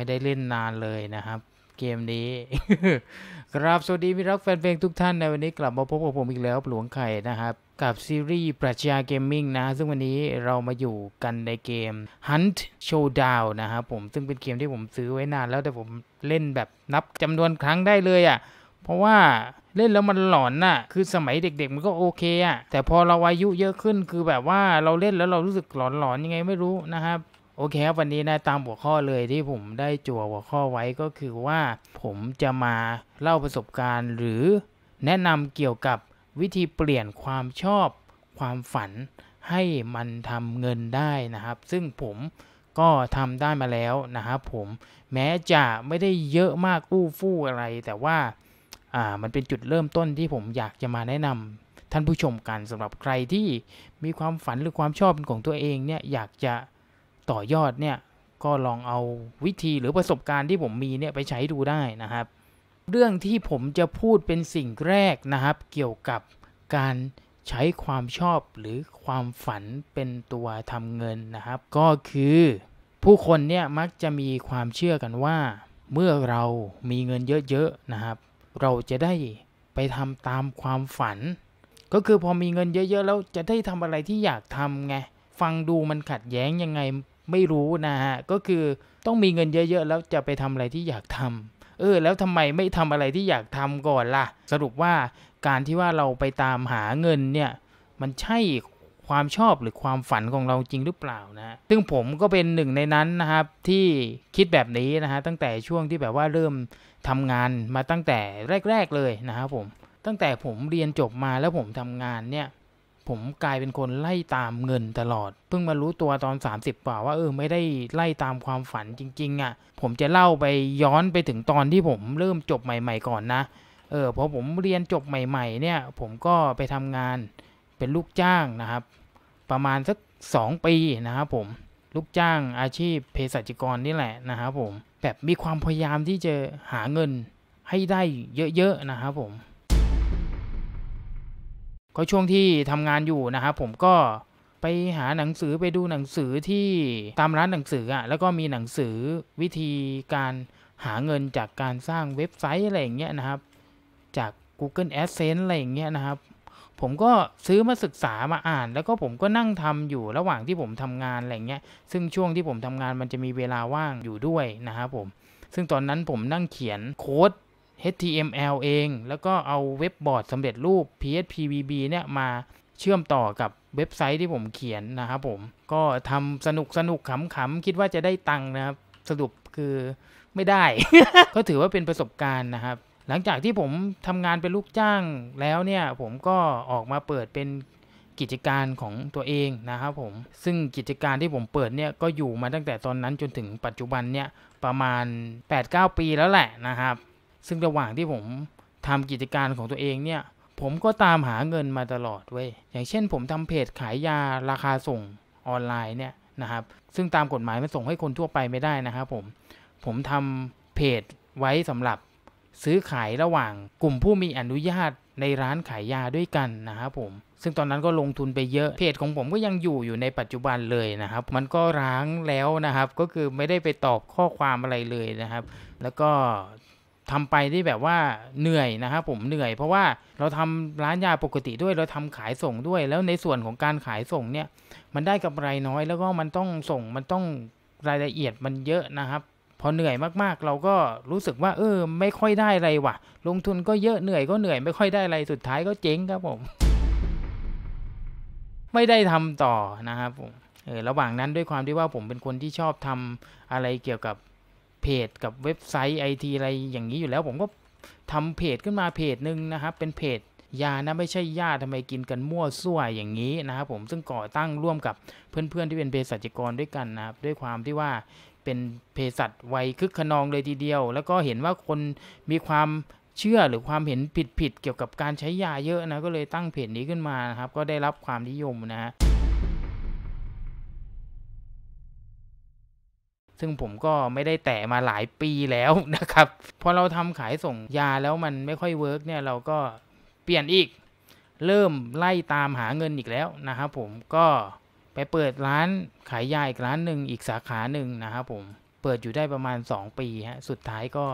ไม่ได้เล่นนานเลยนะครับ เกมนี้ ครับสวัสดีพี่รักแฟนเพลงทุกท่านในวันนี้กลับมาพบกับผมอีกแล้วหลวงไข่นะครับกับซีรีส์ปรัชญาเกมมิ่งนะ ซึ่งวันนี้เรามาอยู่กันในเกม Hunt Showdown นะครับผมซึ่งเป็นเกมที่ผมซื้อไว้นานแล้วแต่ผมเล่นแบบนับจำนวนครั้งได้เลยอะ่ะเพราะว่าเล่นแล้วมันหลอนน่ะคือสมัยเด็กๆมันก็โอเค อ่ะแต่พอเราอายุเยอะขึ้นคือแบบว่าเราเล่นแล้วเรารู้สึกหลอนๆยังไงไม่รู้นะครับโอเคครับ วันนี้นะตามหัวข้อเลยที่ผมได้จั่วหัวข้อไว้ก็คือว่าผมจะมาเล่าประสบการณ์หรือแนะนำเกี่ยวกับวิธีเปลี่ยนความชอบความฝันให้มันทำเงินได้นะครับซึ่งผมก็ทำได้มาแล้วนะครับผมแม้จะไม่ได้เยอะมากอู้ฟู่อะไร แต่ว่าอ่ามันเป็นจุดเริ่มต้นที่ผมอยากจะมาแนะนำท่านผู้ชมกันสำหรับใครที่มีความฝันหรือความชอบของตัวเองเนี่ยอยากจะต่อยอดเนี่ยก็ลองเอาวิธีหรือประสบการณ์ที่ผมมีเนี่ยไปใช้ดูได้นะครับ เรื่องที่ผมจะพูดเป็นสิ่งแรกนะครับ เกี่ยวกับการใช้ความชอบหรือความฝันเป็นตัวทำเงินนะครับ ก็คือผู้คนเนี่ยมักจะมีความเชื่อกันว่า เมื่อเรามีเงินเยอะๆนะครับ เราจะได้ไปทำตามความฝันก็คือพอมีเงินเยอะๆแล้ว จะได้ทำอะไรที่อยากทำไงฟังดูมันขัดแย้งยังไงไม่รู้นะฮะ ก็คือต้องมีเงินเยอะๆแล้วจะไปทำอะไรที่อยากทำ เออ แล้วทำไมไม่ทำอะไรที่อยากทำก่อนล่ะ สรุปว่าการที่ว่าเราไปตามหาเงินเนี่ย มันใช่ความชอบหรือความฝันของเราจริงหรือเปล่านะ ซึ่งผมก็เป็นหนึ่งในนั้นนะครับที่คิดแบบนี้นะฮะตั้งแต่ช่วงที่แบบว่าเริ่มทำงานมาตั้งแต่แรกๆเลยนะครับผม ตั้งแต่ผมเรียนจบมาแล้วผมทำงานเนี่ยผมกลายเป็นคนไล่ตามเงินตลอดเพิ่งมารู้ตัวตอน 30กว่าว่าเออไม่ได้ไล่ตามความฝันจริงๆอะ่ะผมจะเล่าไปย้อนไปถึงตอนที่ผมเริ่มจบใหม่ ๆ ก่อนนะเออพอผมเรียนจบใหม่ๆ เนี่ย ผมก็ไปทำงานเป็นลูกจ้างนะครับ ประมาณสัก2ปีนะครับผมลูกจ้างอาชีพเภสัชกรนี่แหละนะครับผม แบบมีความพยายามที่จะหาเงินให้ได้เยอะ ๆนะครับผมก็ช่วงที่ทำงานอยู่นะครับผมก็ไปหาหนังสือไปดูหนังสือที่ตามร้านหนังสืออ่ะแล้วก็มีหนังสือวิธีการหาเงินจากการสร้างเว็บไซต์ อะไรอย่างเงี้ยนะครับ จาก Google Adsense อะไรอย่างเงี้ยนะครับผมก็ซื้อมาศึกษามาอ่าน แล้วก็ผมก็นั่งทำอยู่ระหว่างที่ผมทำงานอะไรเงี้ยซึ่งช่วงที่ผมทำงานมันจะมีเวลาว่างอยู่ด้วยนะครับผมซึ่งตอนนั้นผมนั่งเขียนโค้ด HTML เอง แล้วก็เอาเว็บบอร์ดสำเร็จรูป PHPVB เนี่ยมาเชื่อมต่อกับเว็บไซต์ที่ผมเขียนนะครับผม ก็ทำสนุกสนุกขำๆคิดว่าจะได้ตังค์นะครับ สรุปคือไม่ได้ ก็ถือว่าเป็นประสบการณ์นะครับ หลังจากที่ผมทำงานเป็นลูกจ้างแล้วเนี่ย ผมก็ออกมาเปิดเป็นกิจการของตัวเองนะครับ ผม ซึ่งกิจการที่ผมเปิดเนี่ยก็อยู่มาตั้งแต่ตอนนั้นจนถึงปัจจุบันเนี่ยประมาณ 8-9 ปีแล้วแหละนะครับซึ่งระหว่างที่ผมทำกิจการของตัวเองเนี่ย ผมก็ตามหาเงินมาตลอดเว้ย อย่างเช่นผมทำเพจขายยาราคาส่งออนไลน์เนี่ยนะครับ ซึ่งตามกฎหมายมันส่งให้คนทั่วไปไม่ได้นะครับผม ผมทำเพจไว้สำหรับซื้อขายระหว่างกลุ่มผู้มีอนุญาตในร้านขายยาด้วยกันนะครับผม ซึ่งตอนนั้นก็ลงทุนไปเยอะ เพจของผมก็ยังอยู่อยู่ในปัจจุบันเลยนะครับ มันก็ร้างแล้วนะครับ ก็คือไม่ได้ไปตอบข้อความอะไรเลยนะครับ แล้วก็ทำไปที่แบบว่าเหนื่อยนะครับผมเหนื่อยเพราะว่าเราทำร้านยาปกติด้วยเราทำขายส่งด้วย แล้วในส่วนของการขายส่งเนี่ย มันได้กำไรน้อย แล้วก็มันต้องส่งมันต้องรายละเอียดมันเยอะนะครับ พอเหนื่อยมาก ๆ เราก็รู้สึกว่า เออ ไม่ค่อยได้อะไรวะลงทุนก็เยอะเหนื่อยก็เหนื่อย ไม่ค่อยได้อะไรสุดท้ายก็เจ๊งครับผม ไม่ได้ทำต่อนะครับผมเออ ระหว่างนั้นด้วยความที่ว่าผมเป็นคนที่ชอบทำอะไรเกี่ยวกับเพจกับเว็บไซต์ไอทีอะไรอย่างนี้อยู่แล้ว ผมก็ทำเพจขึ้นมาเพจหนึ่งนะครับ เป็นเพจ ยานะไม่ใช่ยาทำไมกินกันมั่วซั่วอย่างนี้นะครับ ผมซึ่งก่อตั้งร่วมกับเพื่อนๆที่เป็นเภสัชกรด้วยกันนะครับ ด้วยความที่ว่าเป็นเภสัชวัยคึกขนองเลยทีเดียวแล้วก็เห็นว่าคนมีความเชื่อหรือความเห็นผิดๆเกี่ยวกับการใช้ยาเยอะนะ ก็เลยตั้งเพจนี้ขึ้นมานะครับ ก็ได้รับความนิยมนะฮะซึ่งผมก็ไม่ได้แตะมาหลายปีแล้วนะครับพอเราทำขายส่งยาแล้วมันไม่ค่อยเวิร์กเนี่ยเราก็เปลี่ยนอีกเริ่มไล่ตามหาเงินอีกแล้วนะครับผมก็ไปเปิดร้านขายยาอีกร้านหนึ่งอีกสาขาหนึ่งนะครับผมเปิดอยู่ได้ประมาณ 2 ปีฮะสุดท้ายก็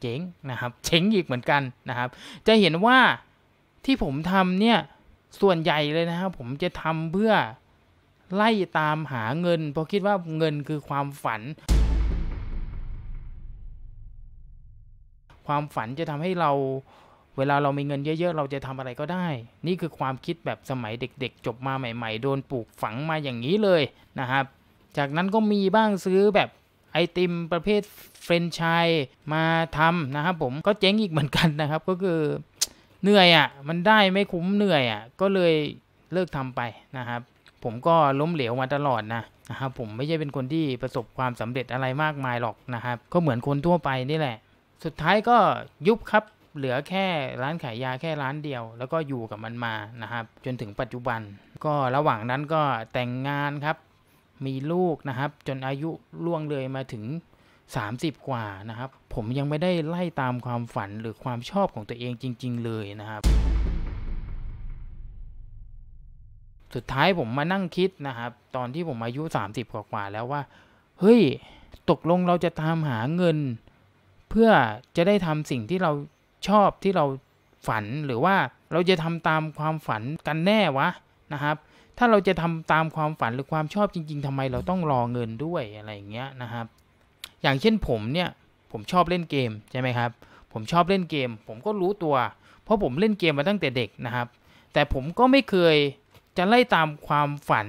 เจ๊งนะครับเจ๊งอีกเหมือนกันนะครับ จะเห็นว่าที่ผมทำเนี่ย ส่วนใหญ่เลยนะครับ ผมจะทำเพื่อไล่ตามหาเงินเพราะคิดว่าเงินคือความฝัน ความฝันจะทำให้เรา เวลาเรามีเงินเยอะ ๆ เราจะทำอะไรก็ได้ นี่คือความคิดแบบสมัยเด็กๆ จบมาใหม่ๆ โดนปลูกฝังมาอย่างนี้เลยนะครับ จากนั้นก็มีบ้างซื้อแบบไอติมประเภทเฟรนช์ชายมาทำนะครับ ผมก็เจ๊งอีกเหมือนกันนะครับ ก็คือ เหนื่อยอะ่ะมันได้ไม่คุ้มเหนื่อยอะ่ะ ก็เลยเลิกทำไปนะครับผมก็ล้มเหลวมาตลอดนะนะครับ ผมไม่ใช่เป็นคนที่ประสบความสำเร็จอะไรมากมายหรอกนะครับ ก็เหมือนคนทั่วไปนี่แหละ สุดท้ายก็ยุบครับเหลือแค่ร้านขายยาแค่ร้านเดียว แล้วก็อยู่กับมันมานะครับ จนถึงปัจจุบัน ก็ระหว่างนั้นก็แต่งงานครับมีลูกนะครับ จนอายุล่วงเลยมาถึง 30 กว่านะครับ ผมยังไม่ได้ไล่ตามความฝันหรือความชอบของตัวเองจริง ๆ เลยนะครับสุดท้ายผมมานั่งคิดนะครับ ตอนที่ผมอายุ 30กว่าแล้วว่าเฮ้ยตกลงเราจะตามหาเงิน เพื่อจะได้ทำสิ่งที่เราชอบที่เราฝันหรือว่าเราจะทำตามความฝันกันแน่วะนะครับ ถ้าเราจะทำตามความฝันหรือความชอบจริง ๆทำไม เราต้องรอเงินด้วยอะไรอย่างเงี้ยนะครับ อย่างเช่นผมเนี่ยผมชอบเล่นเกมใช่ไหมครับ ผมชอบเล่นเกม ผมก็รู้ตัว เพราะผมเล่นเกมมาตั้งแต่เด็กนะครับ แต่ผมก็ไม่เคยจะไล่ตามความฝัน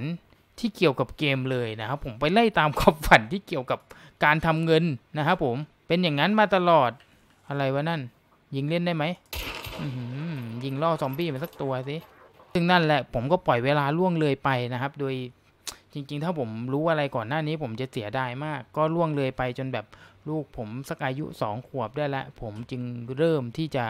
ที่เกี่ยวกับเกมเลยนะครับผมไปไล่ตามความฝันที่เกี่ยวกับการทำเงินนะครับผมเป็นอย่างนั้นมาตลอดอะไรวะนั่นยิงเล่นได้ไหมยิงล่อซอมบี้มาสักตัวสิซึ่งนั่นแหละผมก็ปล่อยเวลาล่วงเลยไปนะครับ โดยจริงๆถ้าผมรู้อะไรก่อนหน้านี้ผมจะเสียดายมาก ก็ล่วงเลยไปจนแบบลูกผมสักอายุสองขวบได้ละผมจึงเริ่มที่จะ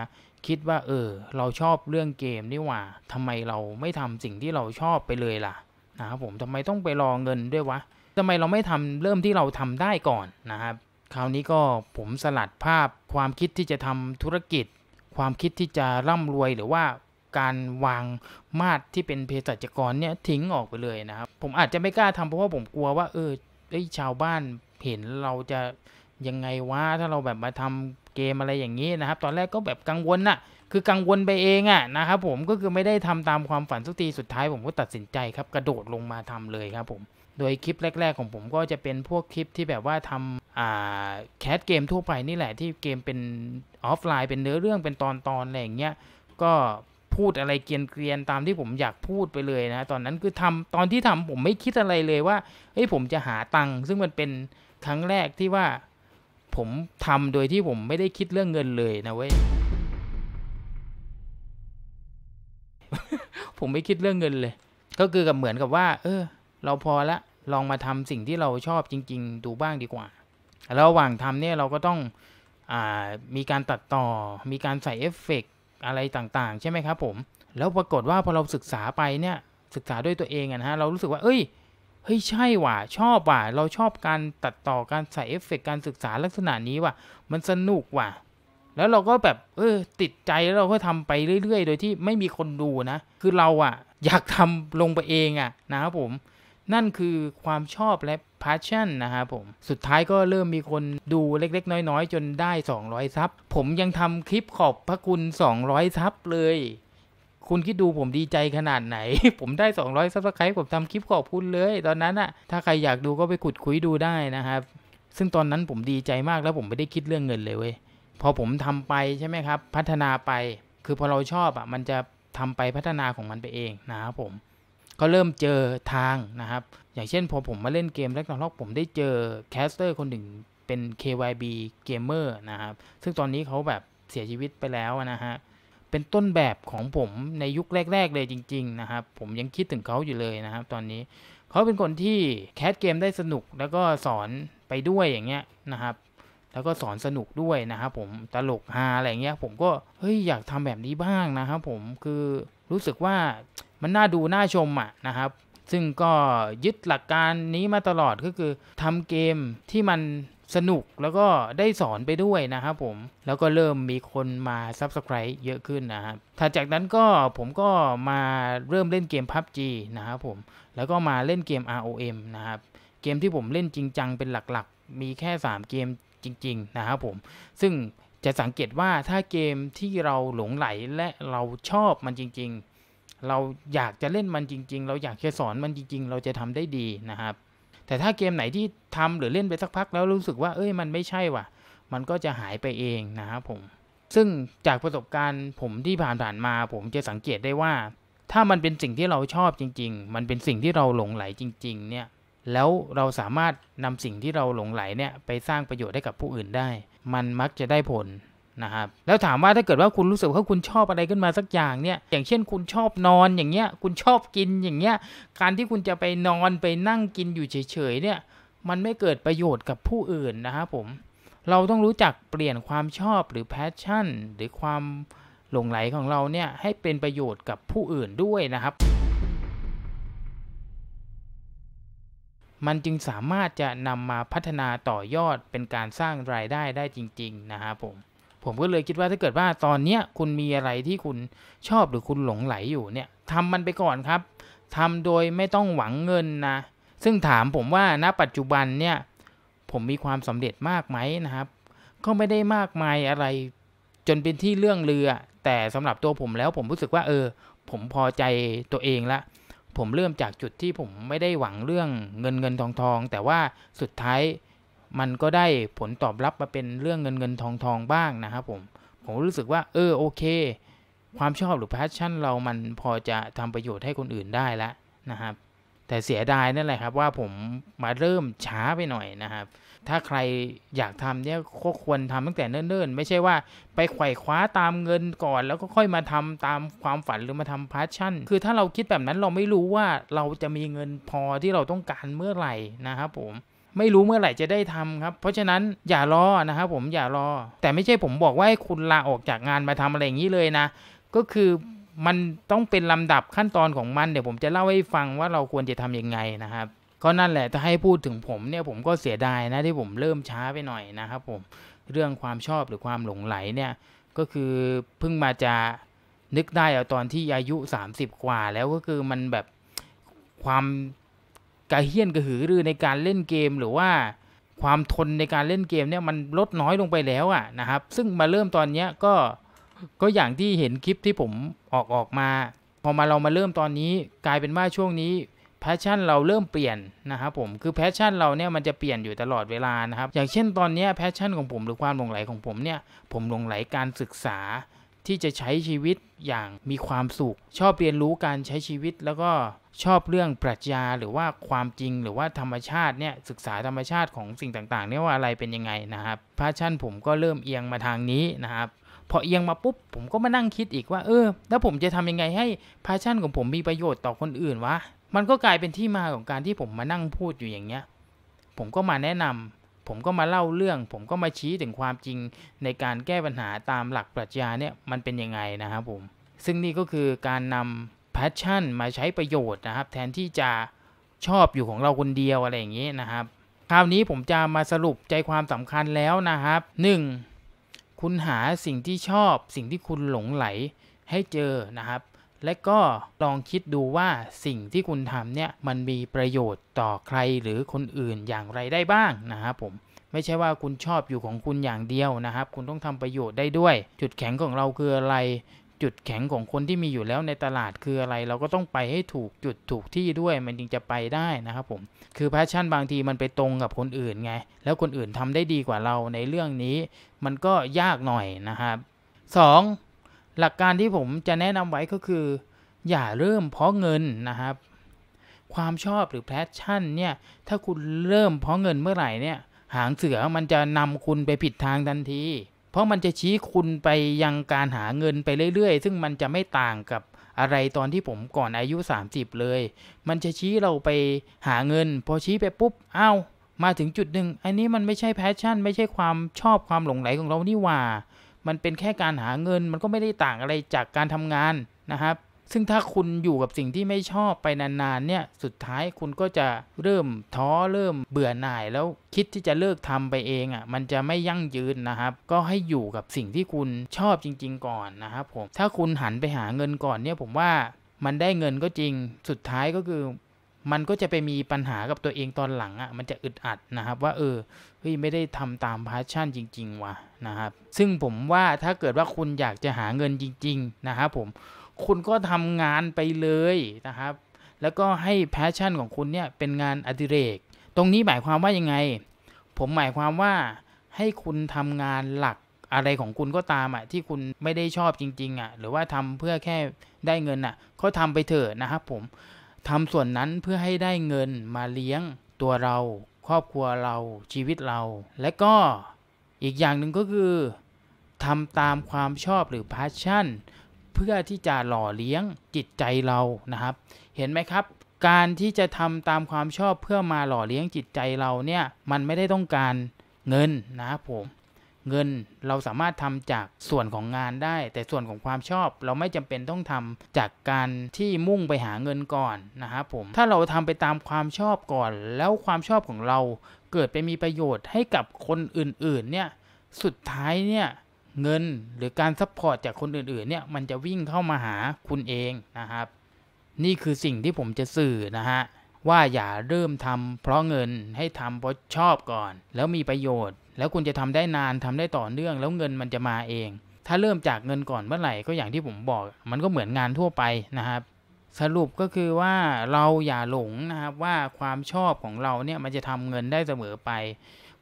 คิดว่าเออเราชอบเรื่องเกมนี่หว่า ทำไมเราไม่ทำสิ่งที่เราชอบไปเลยล่ะ นะครับผมทำไมต้องไปรอเงินด้วยวะทำไมเราไม่ทำเริ่มที่เราทำได้ก่อนนะครับ คราวนี้ก็ผมสลัดภาพความคิดที่จะทำธุรกิจ ความคิดที่จะร่ำรวยหรือว่าการวางมารที่เป็นเภสัชกรเนี่ยทิ้งออกไปเลยนะครับผมอาจจะไม่กล้าทำเพราะว่าผมกลัวว่าเออไอ้ชาวบ้านเห็นเราจะยังไงวะถ้าเราแบบมาทำเกมอะไรอย่างนี้นะครับ ตอนแรกก็แบบกังวลน่ะ คือกังวลไปเองอะนะครับผม ก็คือไม่ได้ทำตามความฝันสุกที สุดท้ายผมก็ตัดสินใจครับ กระโดดลงมาทำเลยครับผม โดยคลิปแรกๆของผมก็จะเป็นพวกคลิปที่แบบว่าทำแคสเกมทั่วไปนี่แหละที่เกมเป็นออฟไลน์เป็นเนื้อเรื่อง เป็นตอนๆอะไรอย่างเงี้ย ก็พูดอะไรเกลียนๆ ตามที่ผมอยากพูดไปเลยนะ ตอนนั้นคือทำตอนที่ทำผมไม่คิดอะไรเลยว่าเฮ้ยผมจะหาตังค์ซึ่งมันเป็นครั้งแรกที่ว่าผมทำโดยที่ผมไม่ได้คิดเรื่องเงินเลย นะ เว้ย ผมไม่คิดเรื่องเงินเลย ก็คือกับเหมือนกับว่า เออ เราพอละ ลองมาทำสิ่งที่เราชอบจริง ๆ ดูบ้างดีกว่าระหว่างทำเนี่ยเราก็ต้องอมีการตัดต่อ มีการใส่เอฟเฟกอะไรต่าง ๆ ใช่ไหมครับ ผม แล้วปรากฏว่าพอเราศึกษาไปเนี่ยศึกษาด้วยตัวเองนะฮะ เรารู้สึกว่า เอ้ยเฮ้ยใช่ว่ะชอบว่ะเราชอบการตัดต่อการใส่เอฟเฟกการศึกษาลักษณะนี้ว่ะมันสนุกว่ะแล้วเราก็แบบเออ ติดใจแล้วเราก็ทำไปเรื่อยๆ โดยที่ไม่มีคนดูนะ คือเราอ่ะอยากทำลงไปเองอ่ะนะครับผมนั่นคือความชอบและพาชั่นนะครับผมสุดท้ายก็เริ่มมีคนดูเล็กๆน้อยๆ จนได้ 200ซับผมยังทำคลิปขอบพระคุณ 200ซับเลยคุณคิดดูผมดีใจขนาดไหน ผมได้ 200ซับสไครป์ผมทำคลิปขอบคุณเลย ตอนนั้นอะถ้าใครอยากดูก็ไปขุดคุยดูได้นะครับ ซึ่งตอนนั้นผมดีใจมากแล้วผมไม่ได้คิดเรื่องเงินเลยเว้ยพอผมทำไปใช่ไหมครับ พัฒนาไปคือพอเราชอบอะมันจะทำไปพัฒนาของมันไปเองนะครับผม ก็เริ่มเจอทางนะครับ อย่างเช่นพอผมมาเล่นเกมแรกนล็อกผมได้เจอแคสเตอร์คนหนึ่งเป็น KYB Gamer นะครับซึ่งตอนนี้เขาแบบเสียชีวิตไปแล้วนะฮะเป็นต้นแบบของผมในยุคแรก ๆ เลยจริง ๆ นะครับผมยังคิดถึงเขาอยู่เลยนะครับ ตอนนี้เขาเป็นคนที่แคสเกมได้สนุก แล้วก็สอนไปด้วยอย่างเงี้ยนะครับ แล้วก็สอนสนุกด้วยนะครับ ผมตลกฮาอะไรเงี้ย ผมก็เฮ้ยอยากทำแบบนี้บ้างนะครับ ผมคือรู้สึกว่ามันน่าดูน่าชมอ่ะนะครับ ซึ่งก็ยึดหลักการนี้มาตลอดก็คือทำเกมที่มันสนุกแล้วก็ได้สอนไปด้วยนะครับผมแล้วก็เริ่มมีคนมา Subscribe เยอะขึ้นนะครับถัดจากนั้นก็ผมก็มาเริ่มเล่นเกม PUBG นะครับผมแล้วก็มาเล่นเกม ROM นะครับเกมที่ผมเล่นจริงจังเป็นหลักๆ มีแค่3เกมจริงๆนะครับผม ซึ่งจะสังเกตว่าถ้าเกมที่เราหลงไหลและเราชอบมันจริง ๆ เราอยากจะเล่นมันจริง ๆ เราอยากจะสอนมันจริง ๆ เราจะทำได้ดีนะครับแต่ถ้าเกมไหนที่ทำหรือเล่นไปสักพัก แล้วรู้สึกว่าเอ้ย มันไม่ใช่ว่ะ มันก็จะหายไปเองนะครับผม ซึ่งจากประสบการณ์ผมที่ผ่านๆมา ผมจะสังเกตได้ว่า ถ้ามันเป็นสิ่งที่เราชอบจริง ๆ มันเป็นสิ่งที่เราหลงไหลจริงๆเนี่ยแล้วเราสามารถนำสิ่งที่เราหลงไหลเนี่ยไปสร้างประโยชน์ให้กับผู้อื่นได้ มันมักจะได้ผลนะครับแล้วถามว่าถ้าเกิดว่าคุณรู้สึกว่าคุณชอบอะไรขึ้นมาสักอย่างเนี่ยอย่างเช่นคุณชอบนอนอย่างเงี้ยคุณชอบกินอย่างเงี้ยการที่คุณจะไปนอนไปนั่งกินอยู่เฉยๆเนี่ยมันไม่เกิดประโยชน์กับผู้อื่นนะครับผมเราต้องรู้จักเปลี่ยนความชอบหรือแพชชั่นหรือความหลงไหลของเราเนี่ยให้เป็นประโยชน์กับผู้อื่นด้วยนะครับ มันจึงสามารถจะนำมาพัฒนาต่อยอดเป็นการสร้างรายได้ได้จริงๆนะครับผมผมก็เลยคิดว่าถ้าเกิดว่า ตอนเนี้ยคุณมีอะไรที่คุณชอบหรือคุณหลงไหลอยู่เนี่ยทำมันไปก่อนครับทำโดยไม่ต้องหวังเงินนะ ซึ่งถามผมว่าณ ปัจจุบันเนี่ย ผมมีความสำเร็จมากไหมนะครับก็ไม่ได้มากมายอะไร จนเป็นที่เรื่องเรือ แต่สำหรับตัวผมแล้ว ผมรู้สึกว่าเออ ผมพอใจตัวเองละผมเริ่มจากจุดที่ผมไม่ได้หวังเรื่องเงินเงินทองทองแต่ว่าสุดท้ายมันก็ได้ผลตอบรับมาเป็นเรื่องเงินเงินทองทองบ้างนะครับ ผมผมรู้สึกว่าเออโอเค ความชอบหรือแพชชั่นเรามันพอจะทำประโยชน์ให้คนอื่นได้แล้วนะครับ แต่เสียดายนั่นแหละครับ ว่าผมมาเริ่มช้าไปหน่อยนะครับ ถ้าใครอยากทำเนี่ยก็ควรทำตั้งแต่เนิ่นๆไม่ใช่ว่า ไปไขว่คว้าตามเงินก่อน แล้วก็ค่อยมาทำตามความฝันหรือมาทำแพชชั่นคือถ้าเราคิดแบบนั้นเราไม่รู้ว่าเราจะมีเงินพอที่เราต้องการเมื่อไหร่นะครับผมไม่รู้เมื่อไหร่จะได้ทำครับ เพราะฉะนั้นอย่ารอนะครับ ผมอย่ารอ แต่ไม่ใช่ผมบอกว่าให้คุณลาออกจากงานมาทำอะไรอย่างนี้เลยนะ ก็คือมันต้องเป็นลำดับขั้นตอนของมันเดี๋ยวผมจะเล่าให้ฟังว่าเราควรจะทํำยังไงนะครับก็นั่นแหละถ้าให้พูดถึงผมเนี่ยผมก็เสียดายนะที่ผมเริ่มช้าไปหน่อยนะครับ ผมเรื่องความชอบหรือความหลงไหลเนี่ยก็คือเพิ่งมาจะนึกได้เอาตอนที่อายุ 30 กว่า แล้วก็คือมันแบบความกระเฮี้ยนกระหือรือในการเล่นเกมหรือว่าความทนในการเล่นเกมเนี่ยมันลดน้อยลงไปแล้วอะนะครับ ซึ่งมาเริ่มตอนเนี้ยก็ก็อย่างที่เห็นคลิปที่ผมออกออกมา พอมาเรามาเริ่มตอนนี้กลายเป็นว่าช่วงนี้แพชชั่นเราเริ่มเปลี่ยนนะครับผมคือแพชชั่นเราเนี่ยมันจะเปลี่ยนอยู่ตลอดเวลานะครับ อย่างเช่นตอนนี้แพชชั่นของผม หรือความหลงไหลของผมเนี่ยผมหลงไหลการศึกษาที่จะใช้ชีวิตอย่างมีความสุข ชอบเรียนรู้การใช้ชีวิตแล้วก็ชอบเรื่องปรัชญาหรือว่าความจริงหรือว่าธรรมชาติ เนี่ย ศึกษาธรรมชาติของสิ่งต่าง ๆเนี่ยว่าอะไรเป็นยังไงนะครับพาชั่นผมก็เริ่มเอียงมาทางนี้นะครับพอเอียงมาปุ๊บ ผมก็มานั่งคิดอีกว่าเออ แล้วผมจะทำยังไงให้พาชั่นของผมมีประโยชน์ต่อคนอื่นวะมันก็กลายเป็นที่มาของการที่ผมมานั่งพูดอยู่อย่างเงี้ยผมก็มาแนะนำผมก็มาเล่าเรื่อง ผมก็มาชี้ถึงความจริงในการแก้ปัญหาตามหลักปรัชญาเนี่ยมันเป็นยังไงนะครับผม ซึ่งนี่ก็คือการนำแพชชั่นมาใช้ประโยชน์นะครับ แทนที่จะชอบอยู่ของเราคนเดียวอะไรอย่างนี้นะครับ คราวนี้ผมจะมาสรุปใจความสำคัญแล้วนะครับ 1. คุณหาสิ่งที่ชอบ สิ่งที่คุณหลงไหลให้เจอนะครับและก็ลองคิดดูว่าสิ่งที่คุณทำเนี่ยมันมีประโยชน์ต่อใครหรือคนอื่นอย่างไรได้บ้างนะครับผม ไม่ใช่ว่าคุณชอบอยู่ของคุณอย่างเดียวนะครับ คุณต้องทำประโยชน์ได้ด้วย จุดแข็งของเราคืออะไร จุดแข็งของคนที่มีอยู่แล้วในตลาดคืออะไร เราก็ต้องไปให้ถูกจุดถูกที่ด้วยมันจึงจะไปได้นะครับผม คือแพชชั่นบางทีมันไปตรงกับคนอื่นไงแล้วคนอื่นทำได้ดีกว่าเราในเรื่องนี้ มันก็ยากหน่อยนะครับ2หลักการที่ผมจะแนะนำไว้ก็คือ อย่าเริ่มเพราะเงินนะครับ ความชอบหรือแพชชั่นเนี่ยถ้าคุณเริ่มเพราะเงินเมื่อไหร่เนี่ย หางเสือมันจะนำคุณไปผิดทางทันที เพราะมันจะชี้คุณไปยังการหาเงินไปเรื่อยๆ ซึ่งมันจะไม่ต่างกับอะไรตอนที่ผมก่อนอายุ 30 เลย มันจะชี้เราไปหาเงิน พอชี้ไปปุ๊บอ้าวมาถึงจุดหนึ่งอันนี้มันไม่ใช่แพชชั่น ไม่ใช่ความชอบความหลงไหลของเรานี่ว่ามันเป็นแค่การหาเงินมันก็ไม่ได้ต่างอะไรจากการทำงานนะครับ ซึ่งถ้าคุณอยู่กับสิ่งที่ไม่ชอบไปนานๆ เนี่ยสุดท้ายคุณก็จะเริ่มท้อเริ่มเบื่อหน่ายแล้วคิดที่จะเลิกทำไปเองอะ่ะมันจะไม่ยั่งยืนนะครับ ก็ให้อยู่กับสิ่งที่คุณชอบจริงๆก่อนนะครับผมถ้าคุณหันไปหาเงินก่อนเนี่ย ผมว่ามันได้เงินก็จริงสุดท้ายก็คือมันก็จะไปมีปัญหากับตัวเองตอนหลังอะ่ะ มันจะอึดอัดนะครับว่าเออเฮ้ยไม่ได้ทำตามพาชั่นจริง ๆ ว่ะนะครับ ซึ่งผมว่าถ้าเกิดว่าคุณอยากจะหาเงินจริง ๆ นะครับผม คุณก็ทำงานไปเลยนะครับ แล้วก็ให้พาชั่นของคุณเนี่ยเป็นงานอดิเรก ตรงนี้หมายความว่ายังไง ผมหมายความว่าให้คุณทำงานหลักอะไรของคุณก็ตามอ่ะที่คุณไม่ได้ชอบจริง ๆอ่ะ หรือว่าทำเพื่อแค่ได้เงินอ่ะ ก็ทำไปเถอะนะครับ ผมทำส่วนนั้นเพื่อให้ได้เงินมาเลี้ยงตัวเรา ครอบครัวเราชีวิตเรา และก็อีกอย่างหนึ่งก็คือทำตามความชอบหรือพาชั่นเพื่อที่จะหล่อเลี้ยงจิตใจเรานะครับ เห็นไหมครับ การที่จะทำตามความชอบเพื่อมาหล่อเลี้ยงจิตใจเราเนี่ยมันไม่ได้ต้องการเงินนะครับผมเงินเราสามารถทำจากส่วนของงานได้ แต่ส่วนของความชอบเราไม่จำเป็นต้องทำจากการที่มุ่งไปหาเงินก่อนนะครับผมถ้าเราทำไปตามความชอบก่อนแล้วความชอบของเราเกิดไปมีประโยชน์ให้กับคนอื่นๆเนี่ยสุดท้ายเนี่ย เงินหรือการซัพพอร์ตจากคนอื่นๆเนี่ยมันจะวิ่งเข้ามาหาคุณเองนะครับนี่คือสิ่งที่ผมจะสื่อนะฮะว่าอย่าเริ่มทำเพราะเงินให้ทำเพราะชอบก่อน แล้วมีประโยชน์แล้วคุณจะทำได้นานทำได้ต่อเนื่องแล้วเงินมันจะมาเอง ถ้าเริ่มจากเงินก่อนเมื่อไหร่ก็อย่างที่ผมบอก มันก็เหมือนงานทั่วไปนะครับ สรุปก็คือว่าเราอย่าหลงนะครับว่าความชอบของเราเนี่ยมันจะทำเงินได้เสมอไป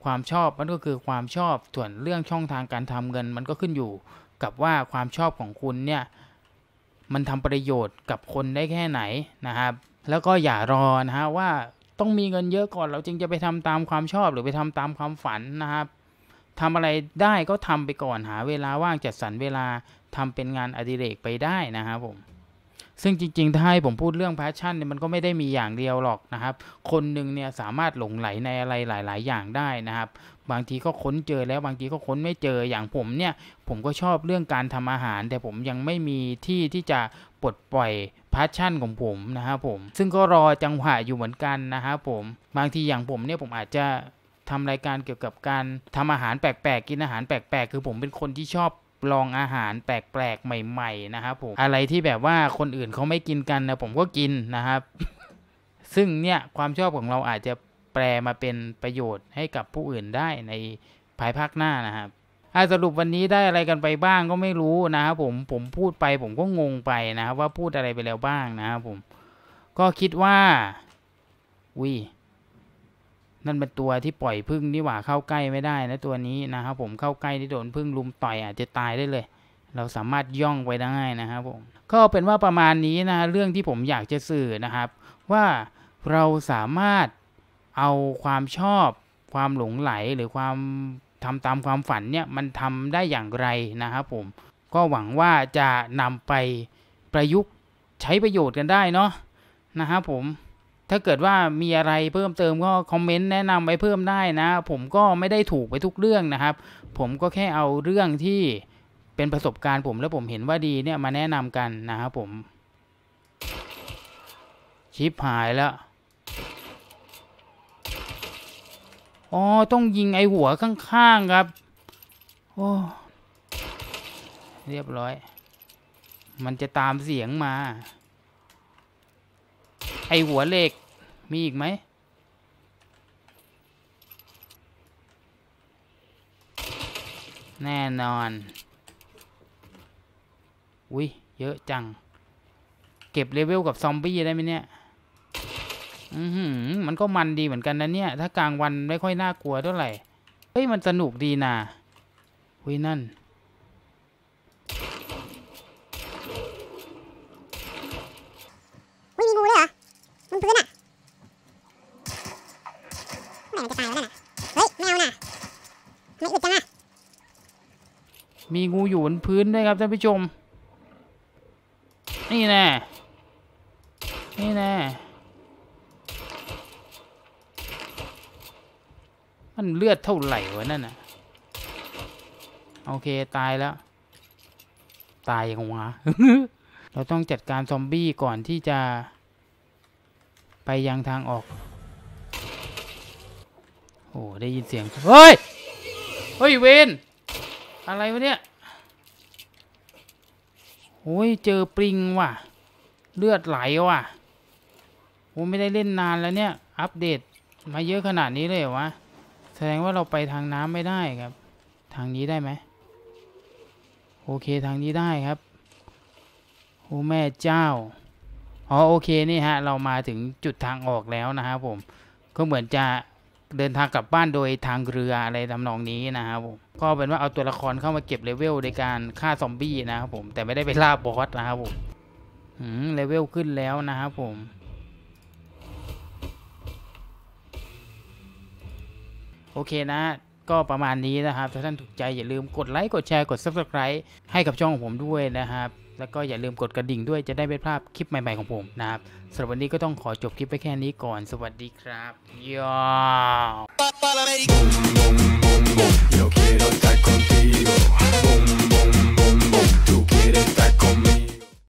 ความชอบมันก็คือความชอบส่วนเรื่องช่องทางการทำเงินมันก็ขึ้นอยู่กับว่าความชอบของคุณเนี่ยมันทำประโยชน์กับคนได้แค่ไหนนะครับ แล้วก็อย่ารอนะฮะว่าต้องมีเงินเยอะก่อนเราจึงจะไปทำตามความชอบหรือไปทำตามความฝันนะครับทำอะไรได้ก็ทำไปก่อนหาเวลาว่างจัดสรรเวลาทำเป็นงานอดิเรกไปได้นะครับ ผม ซึ่งจริงๆถ้าให้ผมพูดเรื่องแพชชั่นเนี่ยมัน ก็ไม่ได้มีอย่างเดียวหรอกนะครับ คนหนึ่งเนี่ยสามารถหลงไหลในอะไรหลาย ๆ อย่างได้นะครับ บางทีก็ค้นเจอแล้วบางทีก็ค้นไม่เจออย่างผมเนี่ย ผมก็ชอบเรื่องการทำอาหาร แต่ผมยังไม่มีที่ที่จะปลดปล่อยพาชชั่นของผม นะครับผม ซึ่งก็รอจังหวะอยู่เหมือนกันนะครับ ผมบางทีอย่างผมเนี่ยผมอาจจะทำรายการเกี่ยวกับการทำอาหารแปลกๆ กินอาหารแปลกๆคือผมเป็นคนที่ชอบลองอาหารแปลกๆใหม่ ๆนะครับ ผม อะไรที่แบบว่าคนอื่นเขาไม่กินกันนะผมก็กินนะครับ ซึ่งเนี่ยความชอบของเราอาจจะแปลมาเป็นประโยชน์ ให้กับผู้อื่นได้ในภายภาคหน้านะครับสรุปวันนี้ได้อะไรกันไปบ้างก็ไม่รู้นะครับผมผมพูดไปผมก็งงไปนะครับว่าพูดอะไรไปแล้วบ้างนะครับผม ก็คิดว่าวิมนั่นเป็นตัวที่ปล่อยพึ่งนี่หว่าเข้าใกล้ไม่ได้นะตัวนี้นะครับผมเข้าใกล้ที่โดนพึ่งลุมต่อยอาจจะตายได้เลย เราสามารถย่องไปได้นะครับผมก็เป็นว่าประมาณนี้นะเรื่องที่ผมอยากจะสื่อนะครับ ว่าเราสามารถเอาความชอบความหลงไหลหรือความทำตามความฝันเนี่ยมันทำได้อย่างไรนะครับผม ก็หวังว่าจะนำไปประยุกต์ใช้ประโยชน์กันได้เนาะนะครับผมถ้าเกิดว่ามีอะไรเพิ่มเติมก็คอมเมนต์แนะนำไปเพิ่มได้นะผมก็ไม่ได้ถูกไปทุกเรื่องนะครับ ผมก็แค่เอาเรื่องที่เป็นประสบการณ์ผม แล้วผมเห็นว่าดีเนี่ยมาแนะนำกันนะครับผม ชิปหายแล้วอ๋อต้องยิงไอหัวข้าง ๆ ครับ โอ้ เรียบร้อย มันจะตามเสียงมา ไอหัวเหล็กมีอีกไหม แน่นอน อุ้ยเยอะจัง เก็บเลเวลกับซอมบี้ได้ไหมเนี่ยอืมมันก็มันดีเหมือนกันนะเนี่ย ถ้ากลางวันไม่ค่อยน่ากลัวเท่าไหร่ เฮ้ยมันสนุกดีนะหุยนั่นไม่มีงูเลยเหรอมันพื้นอ่ะไม่ไันจะตายแล้วน่ะ เฮ้ยแมวน่ะไม่อึดจังอะมีงูอยู่บนพื้นด้วยครับท่านผู้ชม นี่แน่นี่แน่มันเลือดเท่าไหร่วะ นั่นน่ะ โอเค ตายแล้ว ตายยังวะเราต้องจัดการซอมบี้ก่อนที่จะ ไปยังทางออกโอ้ได้ยินเสียง เฮ้ย เฮ้ยเวนอะไรวะเนี่ยโอ้ยเจอปริงว่ะ เลือดไหลว่ะโอ้ไม่ได้เล่นนานแล้วเนี่ย อัปเดตมาเยอะขนาดนี้เลยวะแสดงว่าเราไปทางน้ำไม่ได้ครับ ทางนี้ได้ไหมโอเคทางนี้ได้ครับโอ้แม่เจ้าอ๋อโอเคนี่ฮะ เรามาถึงจุดทางออกแล้วนะครับผม ก็เหมือนจะเดินทางกลับบ้านโดยทางเรืออะไรทำนองนี้นะครับผม ก็เป็นว่าเอาตัวละครเข้ามาเก็บเลเวลในการฆ่าซอมบี้นะครับผม แต่ไม่ได้ไปล่าบอสนะครับผมเลเวลขึ้นแล้วนะครับผมโอเคนะ ก็ประมาณนี้นะครับ ถ้าท่านถูกใจอย่าลืมกดไลค์ กดแชร์ กด Subscribe ให้กับช่องของผมด้วยนะครับ แล้วก็อย่าลืมกดกระดิ่งด้วย จะได้ไม่พลาดคลิปใหม่ ๆของผมนะครับสำหรับวันนี้ก็ต้องขอจบคลิปไปแค่นี้ก่อน สวัสดีครับ ยอ